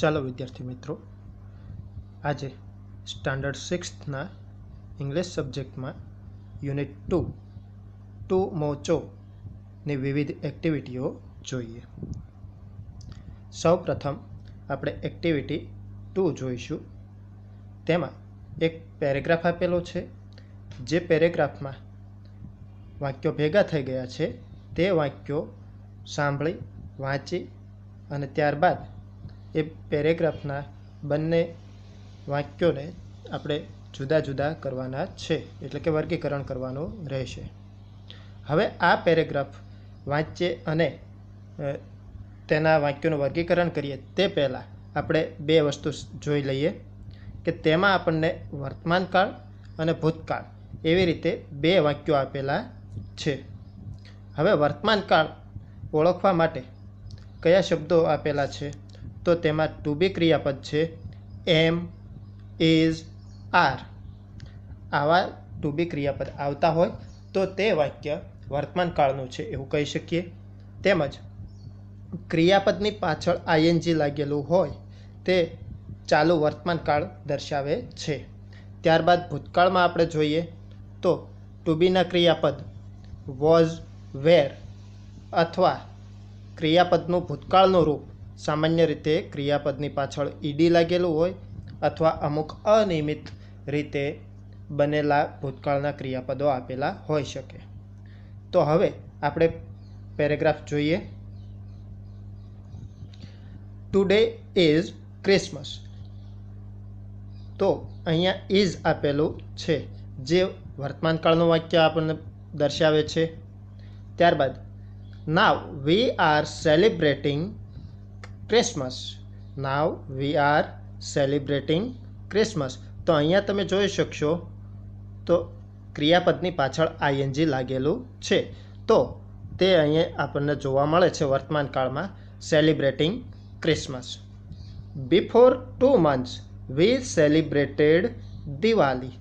ચાલો વિદ્યાર્થી મિત્રો આજે સ્ટાન્ડર્ડ સિક્સ્થના ઇંગ્લિશ સબ્જેક્ટમાં યુનિટ ટુ ટુ મોચોની વિવિધ એક્ટિવિટીઓ જોઈએ સૌપ્રથમ આપણે એક્ટિવિટી ટુ જોઈશું તેમાં એક પેરેગ્રાફ આપેલો છે જે પેરેગ્રાફમાં વાક્યો ભેગા થઈ ગયા છે તે વાક્યો સાંભળી વાંચી અને ત્યારબાદ એ પેરેગ્રાફના બંને વાક્યોને આપણે જુદા જુદા કરવાના છે એટલે કે વર્ગીકરણ કરવાનું રહેશે હવે આ પેરેગ્રાફ વાંચીએ અને તેના વાક્યોનું વર્ગીકરણ કરીએ તે પહેલાં આપણે બે વસ્તુ જોઈ લઈએ કે તેમાં આપણને વર્તમાનકાળ અને ભૂતકાળ એવી રીતે બે વાક્યો આપેલા છે હવે વર્તમાનકાળ ઓળખવા માટે કયા શબ્દો આપેલા છે તો તેમાં ટુ બી ક્રિયાપદ છે એમ ઇઝ આર આવા ટુ બી ક્રિયાપદ આવતા હોય તો તે વાક્ય વર્તમાન કાળનું છે એવું કહી શકીએ તેમજ ક્રિયાપદની પાછળ આઈએનજી લાગેલું હોય તે ચાલુ વર્તમાન કાળ દર્શાવે છે ત્યારબાદ ભૂતકાળમાં આપણે જોઈએ તો ટુ બીના ક્રિયાપદ વોઝ વેર અથવા ક્રિયાપદનું ભૂતકાળનું રૂપ સામાન્ય રીતે ક્રિયાપદની પાછળ ઈડી લાગેલું હોય અથવા અમુક અનિયમિત રીતે બનેલા ભૂતકાળના ક્રિયાપદો આપેલા હોઈ શકે તો હવે આપણે પેરેગ્રાફ જોઈએ ટુડે ઇઝ ક્રિસમસ તો અહીંયા ઇઝ આપેલું છે જે વર્તમાનકાળનું વાક્ય આપણને દર્શાવે છે ત્યારબાદ now we are celebrating Christmas now we are celebrating Christmas તો અહીંયા તમે જોઈ શકશો તો ક્રિયાપદની પાછળ આઈએનજી લાગેલું છે તો તે અહીંયા આપણને જોવા મળે છે વર્તમાન કાળમાં celebrating Christmas before two months we celebrated Diwali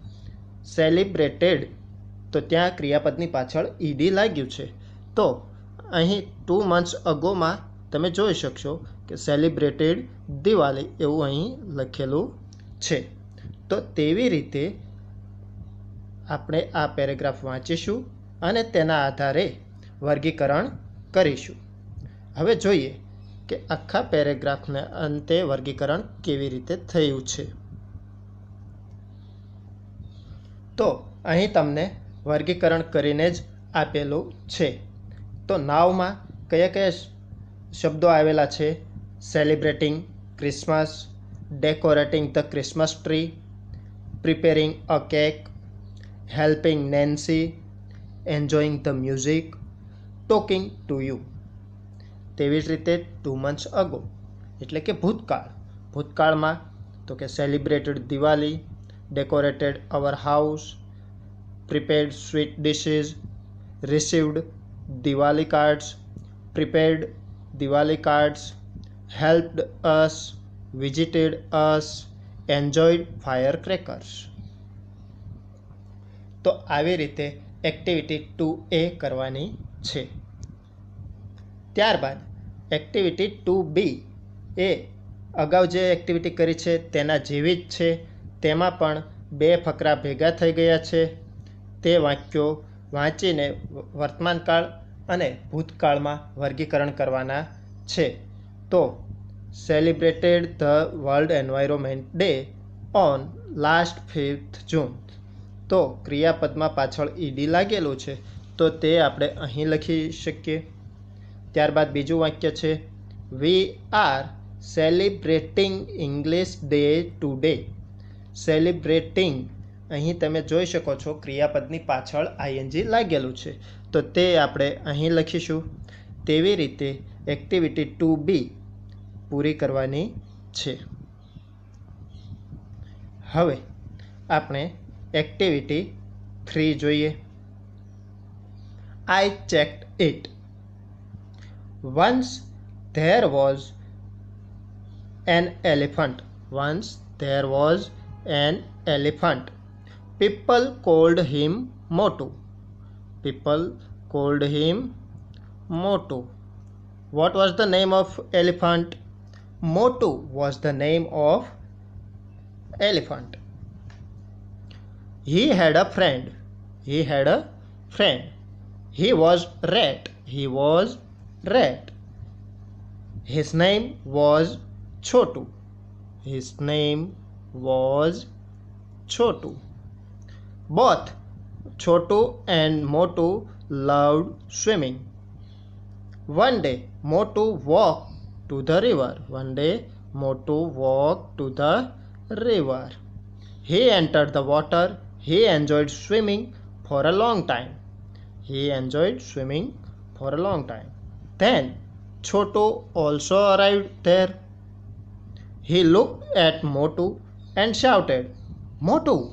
celebrated તો ત્યાં ક્રિયાપદની પાછળ ઈડી લાગ્યું છે તો અહીં ટુ મંથ્સ અગોમાં તમે જોઈ શકશો કે સેલિબ્રેટેડ દિવાળી એવું અહીં લખેલું છે તો તેવી રીતે આપણે આ પેરેગ્રાફ વાંચીશું અને તેના આધારે વર્ગીકરણ કરીશું હવે જોઈએ કે આખા પેરેગ્રાફને અંતે વર્ગીકરણ કેવી રીતે થયું છે તો અહીં તમને વર્ગીકરણ કરીને જ આપેલું છે તો નાવમાં કયા કયા શબ્દો આવેલા છે celebrating Christmas decorating the Christmas tree preparing a cake helping Nancy enjoying the music talking to you તેવી જ રીતે ટુ મંથ્સ અગો એટલે કે ભૂતકાળ ભૂતકાળમાં તો કે celebrated Diwali decorated our house prepared sweet dishes received Diwali cards prepared cards helped us visited us enjoyed fire crackers તો આવી રીતે એક્ટિવિટી ટુ એ કરવાની છે ત્યારબાદ એક્ટિવિટી ટુ બી એ અગાઉ જે એક્ટિવિટી કરી છે તેના જેવી જ છે તેમાં પણ બે ફકરા ભેગા થઈ ગયા છે તે વાક્યો વાંચીને વર્તમાનકાળ અને ભૂતકાળમાં વર્ગીકરણ કરવાના છે તો celebrated the world environment day on last fifth June તો ક્રિયાપદમાં પાછળ ઈડી લાગેલું છે તો તે આપણે અહીં લખી શકીએ ત્યારબાદ બીજું વાક્ય છે we are celebrating English day today celebrating અહીં તમે જોઈ શકો છો ક્રિયાપદની પાછળ આઈએનજી લાગેલું છે તો તે આપણે અહીં લખીશું તેવી રીતે એક્ટિવિટી ટુ બી પૂરી કરવાની છે હવે આપણે એક્ટિવિટી થ્રી જોઈએ I check it once there was an elephant once there was an elephant people called him Moto. people called him Moto. what was the name of elephant Moto was the name of elephant he had a friend he had a friend he was rat he was rat his name was chotu his name was chotu both Choto and Moto loved swimming. One day Moto walked to the river. One day Moto walked to the river. He entered the water. He enjoyed swimming for a long time. He enjoyed swimming for a long time. Then Choto also arrived there. He looked at Motu and shouted, Motu,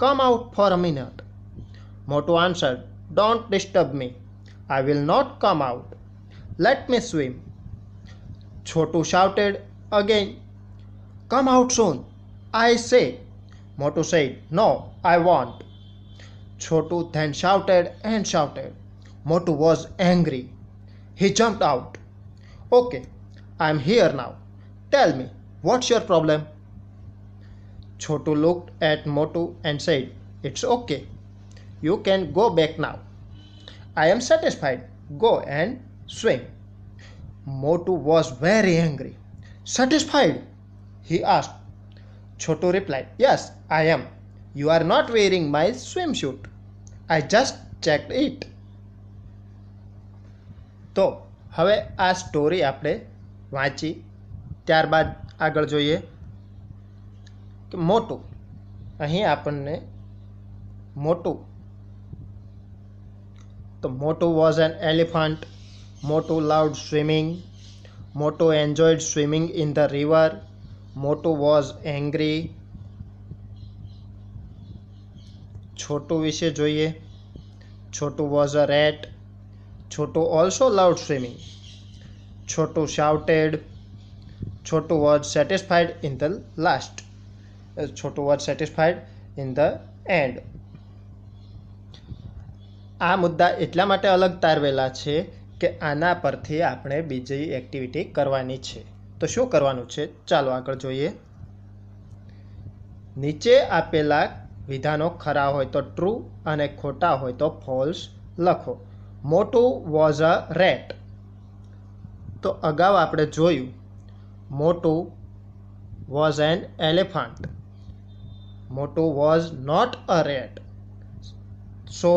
Come out for a minute. Moto answered, Don't disturb me. I will not come out. Let me swim. Choto shouted again, Come out soon. I say. Moto said, No, I won't. Choto then shouted and shouted. Moto was angry. He jumped out. Okay, I'm here now. Tell me, what's your problem? Chotu looked at Motu and said, It's okay. You can go back now. I am satisfied. Go and swim. Motu was very angry. Satisfied? He asked. Chotu replied, Yes, I am. You are not wearing my swimsuit. I just checked it. તો હવે આ story આપણે વાંચી ત્યારબાદ આગળ જોઈએ कि मोटो अँ आपने मोटो तो Motu was an elephant Motu loved swimming Motu enjoyed swimming in the river Motu was angry Chhotu विषय जो है Chhotu was a rat Chhotu also loved swimming Chhotu shouted Chhotu was satisfied in the last Chhotu was satisfied in the end આ મુદ્દા એટલા માટે અલગ તારવેલા છે કે આના પરથી આપણે બીજી એક્ટિવિટી કરવાની છે તો શું કરવાનું છે ચાલો આગળ જોઈએ નીચે આપેલા વિધાનો ખરા હોય તો ટ્રુ અને ખોટા હોય તો ફોલ્સ લખો મોટું વોઝ અ રેટ તો અગાઉ આપણે જોયું Motu was an elephant Motu was not a rat. So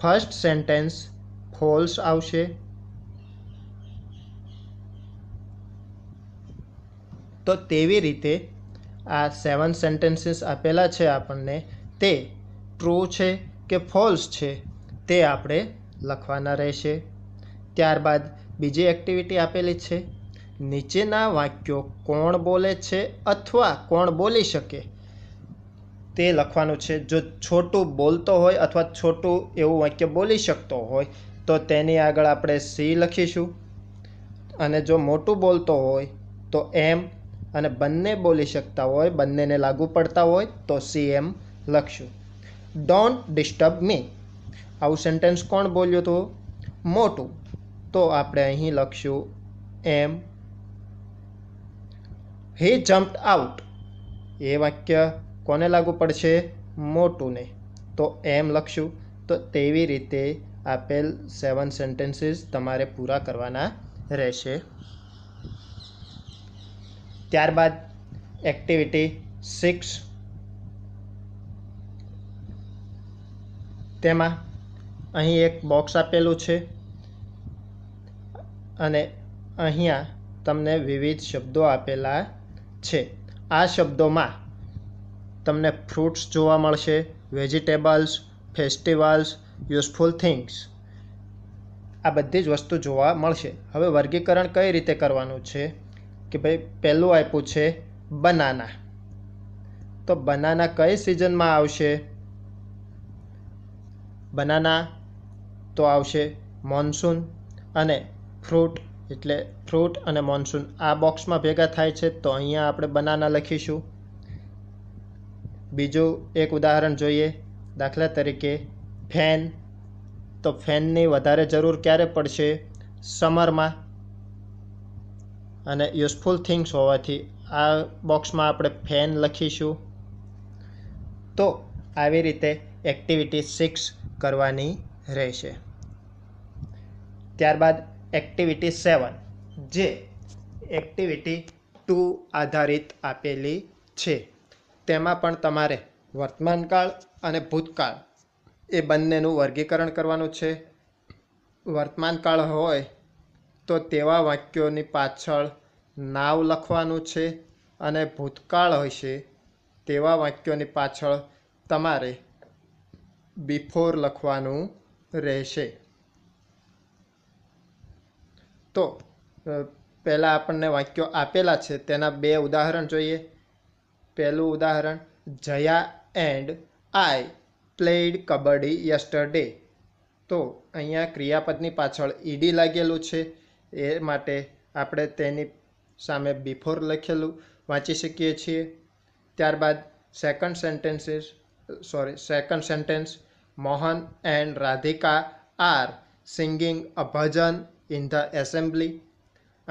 first sentence false આવશે તો તેવી રીતે આ સેવન સેન્ટેન્સીસ આપેલા છે આપણને તે ટ્રુ છે કે ફોલ્સ છે તે આપણે લખવાના રહેશે ત્યારબાદ બીજી એક્ટિવિટી આપેલી છે નીચેના વાક્યો કોણ બોલે છે અથવા કોણ બોલી શકે તે લખવાનું છે જો છોટું બોલતો હોય અથવા છોટું એવું વાક્ય બોલી શકતો હોય તો તેની આગળ આપણે સી લખીશું અને જો મોટું બોલતો હોય તો એમ અને બંને બોલી શકતા હોય બંનેને લાગુ પડતા હોય તો સી એમ લખશું ડોન્ટ ડિસ્ટર્બ મી આવું સેન્ટેન્સ કોણ બોલ્યું હતું મોટું તો આપણે અહીં લખશું એમ હી જમ્પ આઉટ એ વાક્ય કોને લાગુ પડશે મોટુને તો એમ લખશું તો તેવી રીતે આપેલ સેવન સેન્ટેન્સીસ તમારે પૂરા કરવાના રહેશે ત્યારબાદ એક્ટિવિટી સિક્સ તેમાં અહીં એક બોક્સ આપેલું છે અને અહીંયા તમને વિવિધ શબ્દો આપેલા છે આ શબ્દોમાં તમને ફ્રૂટ્સ જોવા મળશે વેજીટેબલ્સ ફેસ્ટિવલ્સ યુઝફુલ થિંગ્સ આ બધી જ વસ્તુ જોવા મળશે હવે વર્ગીકરણ કઈ રીતે કરવાનું છે કે ભાઈ પહેલું આપ્યું છે બનાના તો બનાના કઈ સિઝનમાં આવશે બનાના તો આવશે મોન્સૂન અને ફ્રૂટ એટલે ફ્રૂટ અને મોન્સૂન આ બોક્સમાં ભેગા થાય છે તો અહીંયા આપણે બનાના લખીશું બીજું એક ઉદાહરણ જોઈએ દાખલા તરીકે ફેન તો ફેનની વધારે જરૂર ક્યારે પડશે સમરમાં અને યુઝફુલ થિંગ્સ હોવાથી આ બોક્સમાં આપણે ફેન લખીશું તો આવી રીતે એક્ટિવિટી સિક્સ કરવાની રહેશે ત્યારબાદ એક્ટિવિટી સેવન જે એક્ટિવિટી ટુ આધારિત આપેલી છે તેમાં પણ તમારે વર્તમાનકાળ અને ભૂતકાળ એ બંનેનું વર્ગીકરણ કરવાનું છે વર્તમાનકાળ હોય તો તેવા વાક્યોની પાછળ નાવ લખવાનું છે અને ભૂતકાળ હશે તેવા વાક્યોની પાછળ તમારે બિફોર લખવાનું રહેશે તો પહેલાં આપણને વાક્યો આપેલા છે તેના બે ઉદાહરણ જોઈએ પહેલું ઉદાહરણ Jaya and I played kabaddi yesterday તો અહીંયા ક્રિયાપદની પાછળ ઈડી લાગેલું છે એ માટે આપણે તેની સામે બિફોર લખેલું વાંચી શકીએ છીએ ત્યારબાદ second sentences sorry second sentence Mohan and Radhika are singing a bhajan in the assembly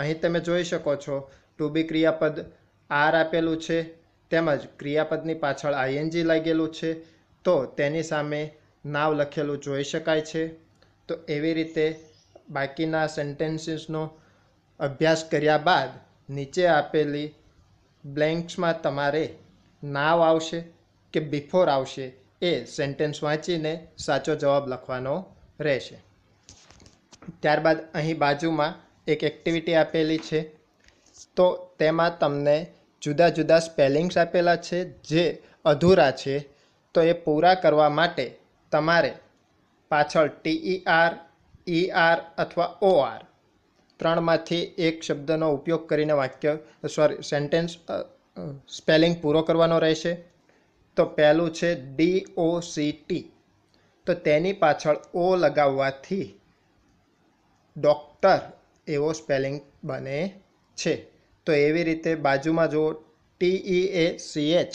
અહીં તમે જોઈ શકો છો ટુ બી ક્રિયાપદ આર આપેલું છે તેમજ ક્રિયાપદની પાછળ આઈએનજી લાગેલું છે તો તેની સામે નાવ લખેલું જોઈ શકાય છે તો એવી રીતે બાકીના સેન્ટેન્સીસનો અભ્યાસ કર્યા બાદ નીચે આપેલી બ્લેન્ક્સમાં તમારે નાવ આવશે કે બિફોર આવશે એ સેન્ટેન્સ વાંચીને સાચો જવાબ લખવાનો રહેશે ત્યારબાદ અહીં બાજુમાં એક એક્ટિવિટી આપેલી છે તો તેમાં તમને જુદા જુદા સ્પેલિંગ્સ આપેલા છે જે અધૂરા છે તો એ પૂરા કરવા માટે તમારે પાછળ ટીઈ આર ઈ આર અથવા ઓ આર ત્રણમાંથી એક શબ્દનો ઉપયોગ કરીને વાક્ય સોરી સેન્ટેન્સ સ્પેલિંગ પૂરો કરવાનો રહેશે તો પહેલું છે ડી ઓ સી ટી તો તેની પાછળ ઓ લગાવવાથી ડૉક્ટર એવો સ્પેલિંગ બને છે તો એવી રીતે બાજુમાં જુઓ T E A C H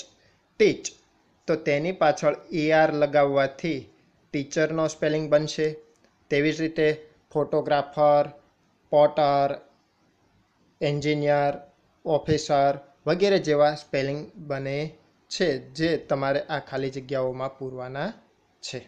teach તો તેની પાછળ ઈ આર લગાવવાથી ટીચરનો સ્પેલિંગ બનશે તેવી જ રીતે ફોટોગ્રાફર પોટર એન્જિનિયર ઓફિસર વગેરે જેવા સ્પેલિંગ બને છે જે તમારે આ ખાલી જગ્યાઓમાં પૂરવાના છે